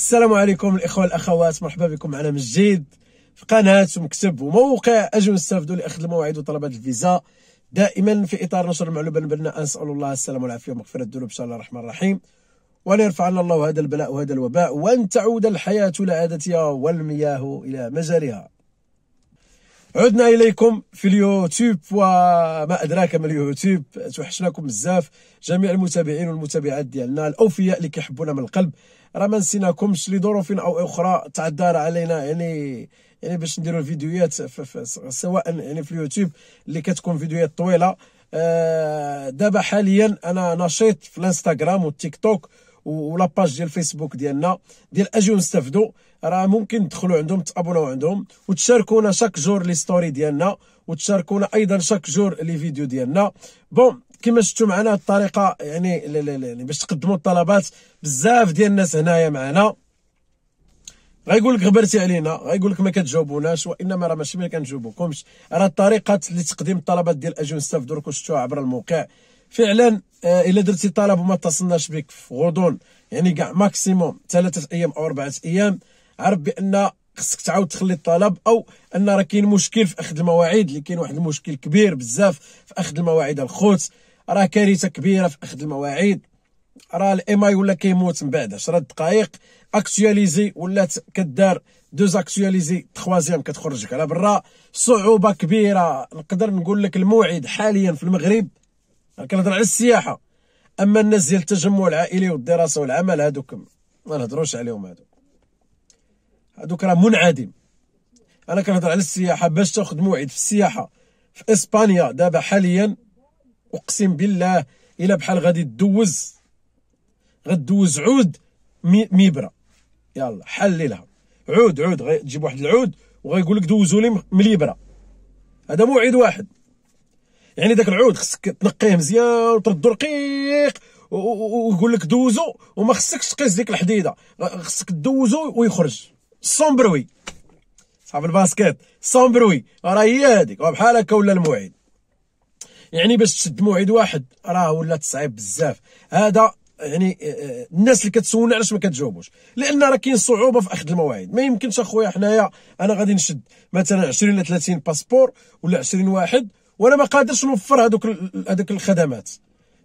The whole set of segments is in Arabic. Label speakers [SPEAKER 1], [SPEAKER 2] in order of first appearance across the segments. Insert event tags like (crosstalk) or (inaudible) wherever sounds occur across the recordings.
[SPEAKER 1] السلام عليكم الاخوه الاخوات مرحبا بكم معنا من جديد في قناه ومكتب وموقع اجو نستافدوا لاخذ المواعيد وطلبات الفيزا دائما في اطار نشر المعلومه بالنا اسال الله السلامه والعافيه ومغفره الذنوب ان شاء الله الرحمن الرحيم وان يرفع الله هذا البلاء وهذا الوباء وان تعود الحياه لعادتها والمياه الى مجاريها عدنا اليكم في اليوتيوب وما ادراك ما اليوتيوب توحشناكم بزاف جميع المتابعين والمتابعات ديالنا الاوفياء اللي كيحبونا من القلب راه ما نسيناكمش لظروف او اخرى تعذر علينا يعني يعني باش نديروا الفيديوهات سواء يعني في اليوتيوب اللي كتكون فيديوهات طويله آه، دابا حاليا انا نشيط في الانستغرام والتيك توك ولاباج ديال الفيسبوك ديالنا ديال اجيو نستافدوا راه ممكن تدخلوا عندهم تابوناو عندهم وتشاركونا شاك جور لي ستوري ديالنا وتشاركونا ايضا شاك جور لي فيديو ديالنا بون كما شفتوا معنا الطريقه يعني لا لا لا يعني باش تقدموا الطلبات بزاف ديال الناس هنايا معنا غيقول لك غبرتي علينا غيقول لك ما كتجاوبوناش وانما راه ماشي ما كنجاوبوكمش راه الطريقه لتقديم الطلبات ديال اجون ستاف دركو شفتوها عبر الموقع فعلا آه، الا درتي طلب وما اتصلناش بك في غضون يعني كاع ماكسيموم ثلاثه ايام او اربعه ايام عرف بان خصك تعاود تخلي الطلب او ان راه كاين مشكل في اخذ المواعيد اللي كاين واحد المشكل كبير بزاف في اخذ المواعيد الخوت راه كارثه كبيره في اخذ المواعيد راه الايماي ولا كيموت من بعد 10 دقائق اكسياليزي ولات كدار دوز اكسياليزي تخوازيام كتخرجك على برا صعوبه كبيره نقدر نقول لك الموعد حاليا في المغرب كنهضر على السياحه اما الناس ديال التجمع العائلي والدراسه والعمل هذوك ما نهضروش عليهم هذوك هذوك راه منعدم انا كنهضر على السياحه باش تاخذ موعد في السياحه في اسبانيا دابا حاليا اقسم بالله الا بحال غادي تدوز غدوز عود ميبره يلا حللها عود عود تجيب واحد العود وغيقول لك دوزوا لي مليبره هذا موعد واحد يعني داك العود خصك تنقيه مزيان وتردو رقيق ويقول لك دوزو وما خصكش تقيس ديك الحديده خصك دوزو ويخرج سومبروي صاحب الباسكيت سومبروي راه هي هذيك وبحال هكا ولا الموعد يعني باش تشد موعد واحد راه ولات صعيب بزاف هذا يعني آه، آه، الناس اللي كتسولنا علاش ما كتجاوبوش لان راه كاين صعوبه في اخذ المواعيد ما يمكنش اخويا حنايا انا غادي نشد مثلا 20 ولا 30 باسبور ولا 20 واحد وانا ما قادرش نوفر هذوك هذوك الخدمات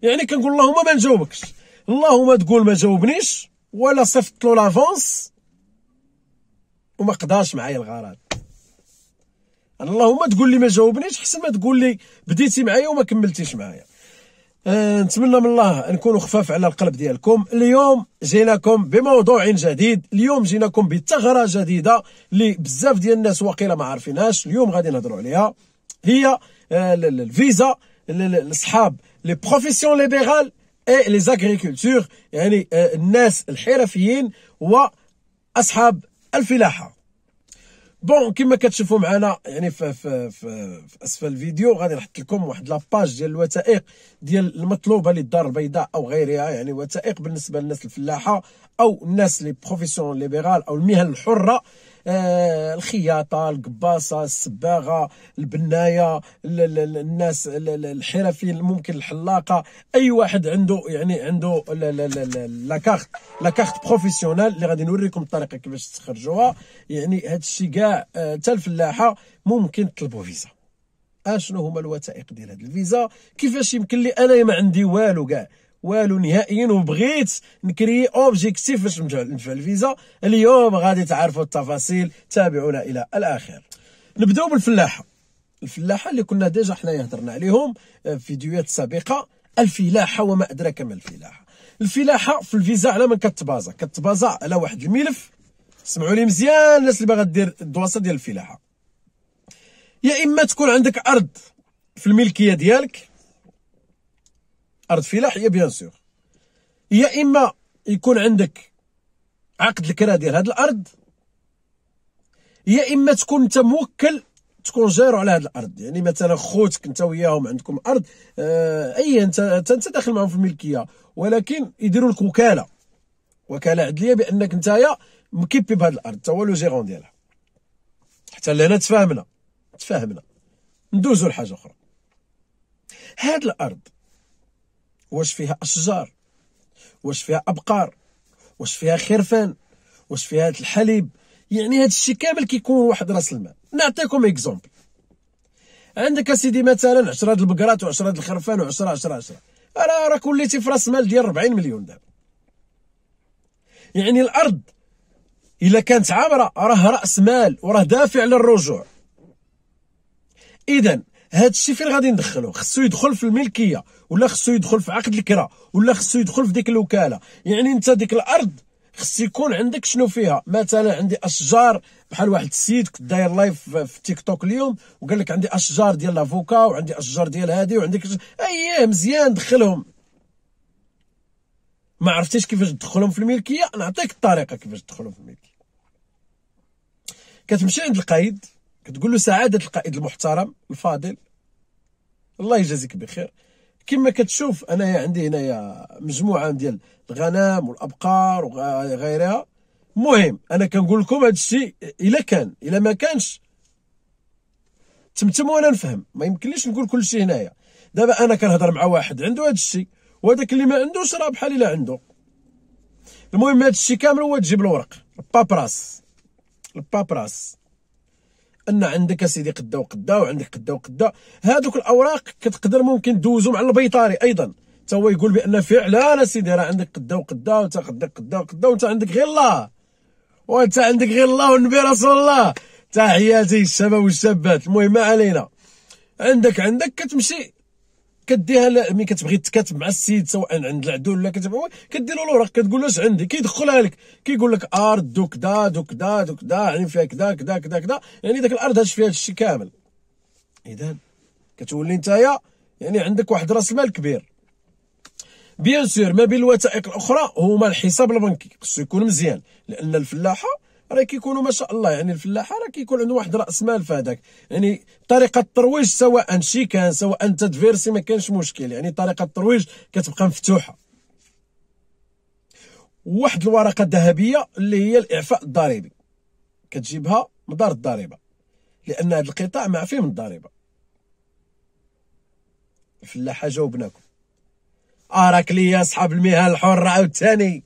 [SPEAKER 1] يعني كنقول اللهم ما نجاوبكش اللهم تقول ما جاوبنيش ولا صيفط له لافونس وما قداش معايا الغرض اللهم تقول لي ما جاوبنيش حسن ما تقول لي بديتي معايا وما كملتيش معايا أه نتمنى من الله نكونوا خفاف على القلب ديالكم اليوم جيناكم بموضوع جديد اليوم جيناكم بثغره جديده اللي بزاف ديال الناس واقيلا ما عارفينهاش اليوم غادي نهضروا عليها هي آه، الفيزا لاصحاب لي بروفيسيون ليبرال اي لي زاغريكولتور يعني آه، الناس الحرفيين واصحاب الفلاحه بون كما كتشوفوا معنا يعني في, في, في, في اسفل الفيديو غادي نحط لكم واحد لاباج ديال الوثائق ديال المطلوبه للدار البيضاء او غيرها يعني وثائق بالنسبه للناس الفلاحه او الناس لي بروفيسيون ليبرال او المهن الحره آه، الخياطه القباصه الصباغه البنايه الناس الحرفيين ممكن الحلاقه اي واحد عنده يعني عنده لاكارت لاكارت بروفيسيونال اللي غادي نوريكم الطريقه كيفاش تخرجوها يعني هذا الشيء كاع آه، حتى الفلاحه ممكن تطلبوا فيزا اشنو هما الوثائق ديال هذه الفيزا كيفاش يمكن لي انا ما عندي والو كاع والو نهائيا وبغيت نكري اوبجيكتيف باش ندفع الفيزا اليوم غادي تعرفوا التفاصيل تابعونا الى الاخر نبداو بالفلاحه الفلاحه اللي كنا ديجا حنايا هضرنا عليهم آه، في فيديوهات سابقه الفلاحه وما ادراك ما الفلاحه الفلاحه في الفيزا على من كتبازا كتبازا على واحد الملف سمعوا لي مزيان الناس اللي باغا دير الدواسه ديال الفلاحه يا اما تكون عندك ارض في الملكيه ديالك ارض فلاحيه بيان سور يا اما يكون عندك عقد الكرا ديال هذه الارض يا اما تكون انت موكل تكون جارو على هذه الارض يعني مثلا خوتك انت وياهم عندكم ارض آه اي انت انت داخل معهم في الملكيه ولكن يديروا لك وكاله وكاله عدليه بانك نتايا مكيبي بهذه الارض انت هو لو جيرون ديالها حتى لهنا تفاهمنا تفاهمنا ندوزو لحاجه اخرى هاد الارض واش فيها أشجار واش فيها أبقار واش فيها خرفان واش فيها الحليب يعني هذا الشيء كامل كيكون واحد راس المال نعطيكم اكزومبل عندك سيدي مثلا 10 د البقرات و10 د الخرفان و10 10 10 راه راه كليتي في راس مال ديال 40 مليون دابا يعني الارض الا كانت عامره راه راس مال وراه دافع للرجوع اذا هذا الشيء فين غادي ندخلو خصو يدخل في الملكيه ولا خصو يدخل في عقد الكرا ولا خصو يدخل في ديك الوكاله يعني انت ديك الارض خص يكون عندك شنو فيها مثلا عندي اشجار بحال واحد السيد كنت داير لايف في تيك توك اليوم وقال لك عندي اشجار ديال لافوكا وعندي اشجار ديال هادي وعندك اييه مزيان دخلهم ما عرفتيش كيفاش تدخلهم في الملكيه نعطيك الطريقه كيفاش تدخلهم في الملكيه كتمشي عند القايد كتقول له سعاده القائد المحترم الفاضل الله يجازيك بخير كما كتشوف انايا عندي هنايا مجموعه ديال الغنم والابقار وغيرها المهم انا كنقول لكم هذا الشيء الا كان الا ما كانش تمتم وانا نفهم ما يمكنليش نقول كل شيء هنايا دابا انا كنهضر مع واحد عنده هذا الشيء وهذاك اللي ما عندوش راه بحال الا عنده المهم هذا الشيء كامل هو تجيب الورق البابراس البابراس ان عندك سيدي قدا وقدا وعندك قدا وقدا هذوك الاوراق كتقدر ممكن دوزهم على البيطاري ايضا حتى هو يقول بان فعلا سيدي راه عندك قدا وقدا وانت قدا قدا وقدا وانت عندك غير الله وانت عندك غير الله والنبي رسول الله تحياتي الشباب والشابات المهم ما علينا عندك عندك كتمشي كديها مي كتبغي تكاتب مع السيد سواء عند العدو ولا كتبغي كدير له الوراق كتقول له اش عندي كيدخلها لك كيقول لك ارض دو كدا دو كدا دو كدا يعني فيها كدا كدا كدا كدا يعني داك الارض هاش فيها هادشي كامل اذا كتولي نتايا يعني عندك واحد راس مال كبير بيان سور ما بين الوثائق الاخرى هما الحساب البنكي خصو يكون مزيان لان الفلاحه راه كيكونوا ما شاء الله يعني الفلاحه راه كيكون عنده واحد راس مال في هذاك يعني طريقه الترويج سواء شي كان سواء تدفيرسي ما كانش مشكل يعني طريقه الترويج كتبقى مفتوحه واحد الورقه ذهبيه اللي هي الاعفاء الضريبي كتجيبها من دار الضريبه لان هذا القطاع معفي من الضريبه الفلاحه جاوبناكم اراك آه، ليا اصحاب المهن الحره عاوتاني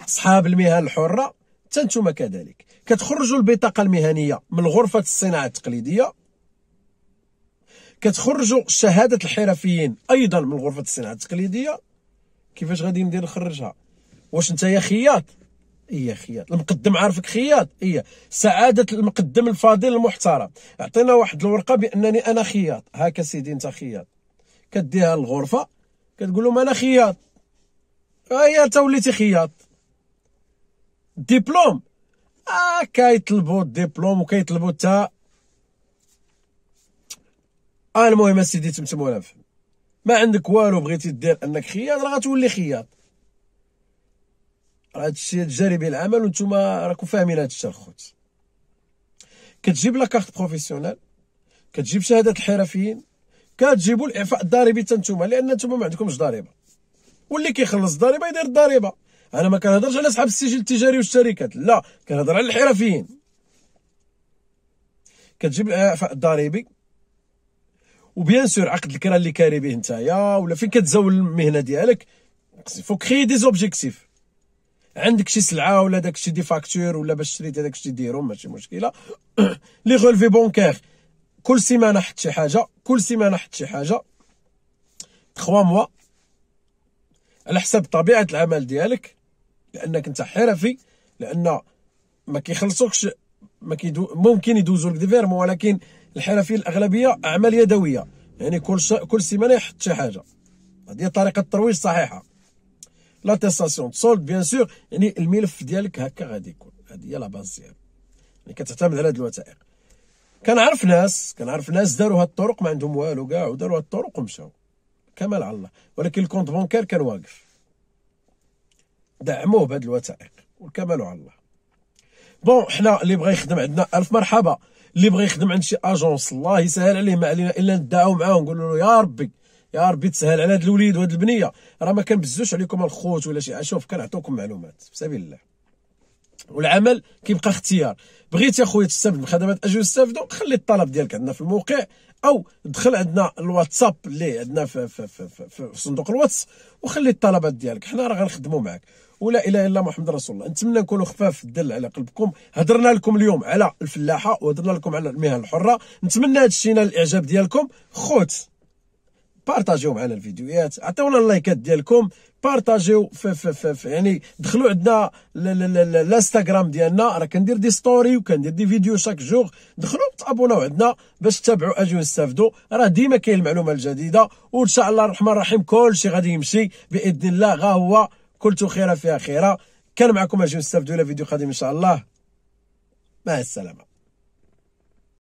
[SPEAKER 1] اصحاب المهن الحره حتى نتوما كذلك كتخرجوا البطاقه المهنيه من غرفه الصناعه التقليديه كتخرجوا شهاده الحرفيين ايضا من غرفه الصناعه التقليديه كيفاش غادي ندير نخرجها واش انت يا خياط ايه خياط المقدم عارفك خياط ايه سعاده المقدم الفاضل المحترم اعطينا واحد الورقه بانني انا خياط هاك سيدي انت خياط كديها للغرفه كتقول لهم انا خياط ها آه، هي وليتي خياط ديبلوم اه كيطلبوا الدبلوم وكيطلبوا حتى آه المهم اسيدي تم ولا فهم ما عندك والو بغيتي دير انك خياط راه غتولي خياط راه هادشي تجاربي العمل ونتوما راكم فاهمين هادشي الخوت كتجيب لاكارت بروفيسيونيل كتجيب شهاده الحرفيين كتجيبوا الاعفاء الضريبي حتى نتوما لان نتوما ما عندكمش ضريبه واللي كيخلص الضريبه يدير الضريبه انا ما كنهضرش على اصحاب السجل التجاري والشركات لا كنهضر على الحرفيين كتجيب الاعفاء الضريبي وبيان سور عقد الكرا اللي كاري به نتايا ولا فين كتزاول المهنه ديالك فوق خي دي زوبجيكتيف عندك شي سلعه ولا داكشي دي فاكتور ولا باش شريتي داكشي ديرهم ماشي مشكله (coughs) لي غولفي بونكير كل سيمانه حط شي حاجه كل سيمانه حط شي حاجه 3 موا على حسب طبيعه العمل ديالك لانك انت حرفي لان ما كيخلصوكش ما كيدو ممكن يدوزوا لك دي فيرمون ولكن الحرفيين الاغلبيه اعمال يدويه يعني كل ش... كل سيمانه يحط شي حاجه هذه طريقه الترويج لا لاتيستاسيون سولد بيان سور يعني الملف ديالك هكا غادي يكون هذه هي لا باز ديالو يعني كتعتمد على هذه الوثائق كنعرف ناس كنعرف ناس داروا هاد الطرق ما عندهم والو كاع وداروا هاد الطرق ومشاو كمال على الله ولكن الكونت بونكير كان واقف دعموه بهذه الوثائق والكمال على الله بون حنا اللي بغى يخدم عندنا الف مرحبا اللي بغى يخدم عند شي اجونس الله يسهل عليه ما علينا الا ندعاو معاه ونقول له يا ربي يا ربي تسهل على هذا الوليد وهذه البنيه راه ما كنبزوش عليكم الخوت ولا شي شوف كنعطيكم معلومات في سبيل الله والعمل كيبقى اختيار بغيت يا اخويا تستافد من خدمات اجيو استافدوا خلي الطلب ديالك عندنا في الموقع او دخل عندنا الواتساب اللي عندنا في, في, في, في, في صندوق الواتس وخلي الطلبات ديالك حنا راه غنخدموا معاك ولا اله الا محمد رسول الله نتمنى نكونوا خفاف الدل على قلبكم هضرنا لكم اليوم على الفلاحه وهضرنا لكم على المهن الحره نتمنى هذا الشيء نال الاعجاب ديالكم خوت بارطاجيو معنا الفيديوهات عطيونا اللايكات ديالكم بارطاجيو في يعني دخلوا عندنا الانستغرام ديالنا راه كندير دي ستوري وكندير دي فيديو شاك جوغ دخلوا تابوناو عندنا باش تتابعوا اجيو نستافدوا راه ديما كاين المعلومه الجديده وان شاء الله الرحمن الرحيم كل شيء غادي يمشي باذن الله غا هو كل خيره فيها خيره كان معكم اجي نستافدوا الى فيديو قادم ان شاء الله مع السلامه